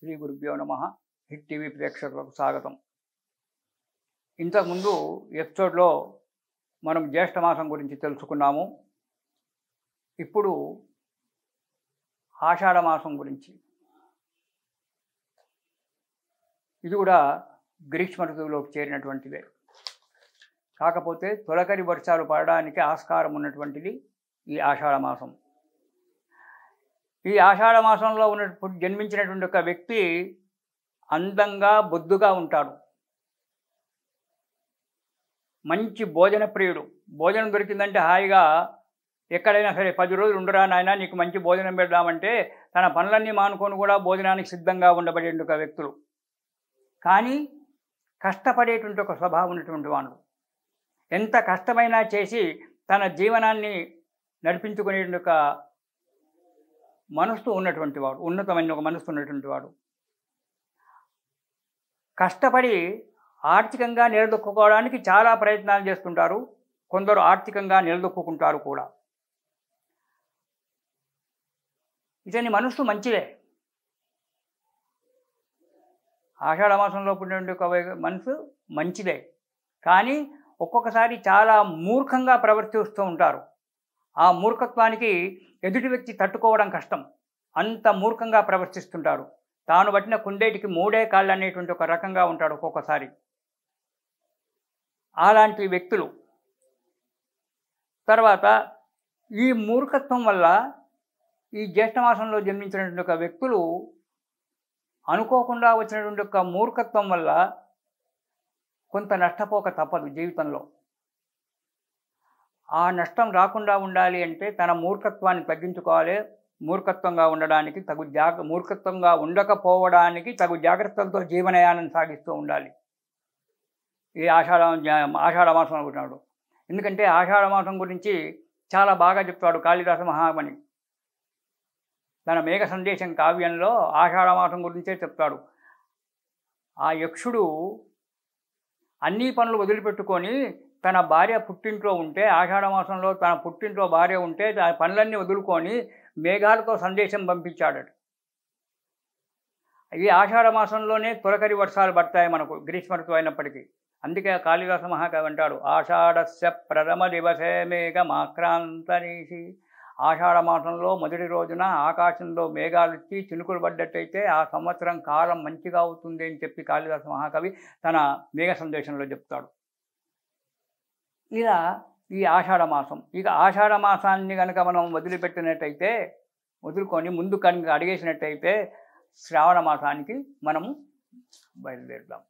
శ్రీ గురుభ్యో నమ hit TV ప్రేక్షకులకు స్వాగతం ఇంతకుముందు ఎపిసోడ్లో మనం జ్యేష్ఠ మాసం గురించి తెలుసుకున్నాము ఇప్పుడు ఆషాఢ మాసం గురించి ఇది కూడా గ్రీష్మ ఋతువులోకి చేరినటువంటిదే కాకపోతే తొలకరి వర్షాలు పడడానికి ఆస్కారం ఉన్నటువంటిది ఈ ఆషాఢ మాసం ఈ ఆషాఢ మాసంలో ఉన్న జన్మించినటువంటి ఒక వ్యక్తి అందంగా బొద్దుగా ఉంటాడు మంచి భోజన ప్రియుడు భోజనం దొరికిందంటే హాయిగా ఎక్కడైనా సరే పది రోజులు ఉండరా నాయన నీకు మంచి భోజనం పెడదామంటే తన పనులన్నీ మానుకొని కూడా భోజనానికి సిద్ధంగా ఉండబడేటువంటి ఒక వ్యక్తులు కానీ కష్టపడేటువంటి ఒక స్వభావం ఉన్నటువంటి వాళ్ళు ఎంత కష్టమైనా చేసి తన జీవనాన్ని నడిపించుకునేటువంటి ఒక మనస్సు ఉన్నటువంటి వాడు ఉన్నతమైన ఒక మనస్సు ఉన్నటువంటి వాడు కష్టపడి ఆర్థికంగా నిలదొక్కుకోవడానికి చాలా ప్రయత్నాలు చేస్తుంటారు కొందరు ఆర్థికంగా నిలదొక్కుంటారు కూడా ఇతని మనస్సు మంచిదే మాసంలో పుట్టినటువంటి ఒక మనసు మంచిదే కానీ ఒక్కొక్కసారి చాలా మూర్ఖంగా ప్రవర్తిస్తూ ఉంటారు ఆ మూర్ఖత్వానికి ఎదుటి వ్యక్తి తట్టుకోవడం కష్టం అంత మూర్ఖంగా ప్రవర్తిస్తుంటాడు తాను పట్టిన కుండేటికి మూడే కాళ్ళు అనేటువంటి ఒక రకంగా ఉంటాడు ఒక్కొక్కసారి అలాంటి వ్యక్తులు తర్వాత ఈ మూర్ఖత్వం వల్ల ఈ జ్యేష్ఠమాసంలో జన్మించినటువంటి ఒక వ్యక్తులు అనుకోకుండా వచ్చినటువంటి ఒక మూర్ఖత్వం వల్ల కొంత నష్టపోక తప్పదు జీవితంలో ఆ నష్టం రాకుండా ఉండాలి అంటే తన మూర్ఖత్వాన్ని తగ్గించుకోవాలి మూర్ఖత్వంగా ఉండడానికి తగు జాగ్ర మూర్ఖత్వంగా ఉండకపోవడానికి తగు జాగ్రత్తలతో జీవనయానం సాగిస్తూ ఉండాలి ఈ ఆషాఢ ఆషాఢ మాసం అనుకుంటున్నాడు ఎందుకంటే ఆషాఢ మాసం గురించి చాలా బాగా చెప్తాడు కాళిదాస మహామణి తన మేఘ సందేశం కావ్యంలో ఆషాఢ మాసం గురించే చెప్తాడు ఆ యక్షుడు అన్ని పనులు వదిలిపెట్టుకొని తన భార్య పుట్టింట్లో ఉంటే ఆషాఢ మాసంలో తన పుట్టింట్లో భార్య ఉంటే తన పనులన్నీ వదులుకొని మేఘాలతో సందేశం పంపించాడట ఈ ఆషాఢ మాసంలోనే తొలకరి వర్షాలు పడతాయి మనకు గ్రీష్మ ఋతువు అయినప్పటికీ అందుకే కాళిదాస మహాకవి అంటాడు ఆషాఢస్య ప్రథమ దివసే మేఘ మేఘమాక్రాంతరీషి ఆషాఢ మాసంలో మొదటి రోజున ఆకాశంలో మేఘాలు వచ్చి చినుకులు పడ్డట్టయితే ఆ సంవత్సరం కాలం మంచిగా అవుతుంది అని చెప్పి కాళిదాస మహాకవి తన మేఘ సందేశంలో చెప్తాడు ఇలా ఈ ఆషాఢ మాసం ఇక ఆషాఢ మాసాన్ని కనుక మనం వదిలిపెట్టినట్టయితే వదులుకొని ముందు కనుక అడిగేసినట్టయితే శ్రావణ మాసానికి మనము బయలుదేరుదాం